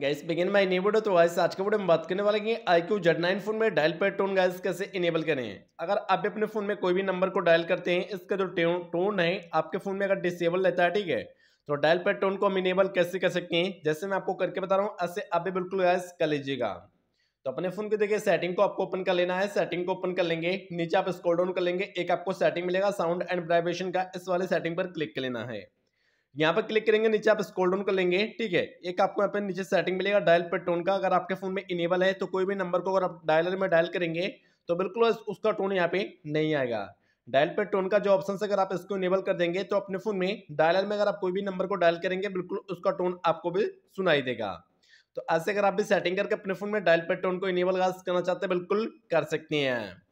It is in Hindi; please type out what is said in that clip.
गैस बिगिन माई न्यू तो गैस आज के वीडियो में बात करने वाले कि iQOO Z nine phone में डायल पर टोन गैस कैसे इनेबल करें अगर आप भी अपने फ़ोन में कोई भी नंबर को डायल करते हैं इसका जो टोन है आपके फ़ोन में अगर डिसेबल रहता है ठीक है तो डायल पर टोन को हम इनेबल कैसे कर सकते हैं जैसे मैं आपको करके बता रहा हूँ ऐसे आप भी बिल्कुल गैस कर लीजिएगा तो अपने फ़ोन की देखिए सेटिंग को आपको ओपन कर लेना है सेटिंग को ओपन कर लेंगे नीचे आप स्क्रॉल डाउन कर लेंगे एक आपको सेटिंग मिलेगा साउंड एंड वाइब्रेशन का इस वाले सेटिंग पर क्लिक कर लेना है यहाँ पर क्लिक करेंगे नीचे आप स्क्रॉल डाउन कर लेंगे ठीक है एक आपको यहाँ पे नीचे सेटिंग मिलेगा डायल पर टोन का अगर आपके फोन में इनेबल है तो कोई भी नंबर को अगर आप डायलर में डायल करेंगे तो बिल्कुल उसका टोन यहाँ पे नहीं आएगा डायल पर टोन का जो ऑप्शन है अगर आप इसको इनेबल कर देंगे तो अपने फोन में डायलर में अगर आप कोई भी नंबर को डायल करेंगे बिल्कुल उसका टोन आपको भी सुनाई देगा तो ऐसे अगर आप भी सेटिंग करके अपने फोन में डायल पर टोन को इनेबल करना चाहते हैं बिल्कुल कर सकते हैं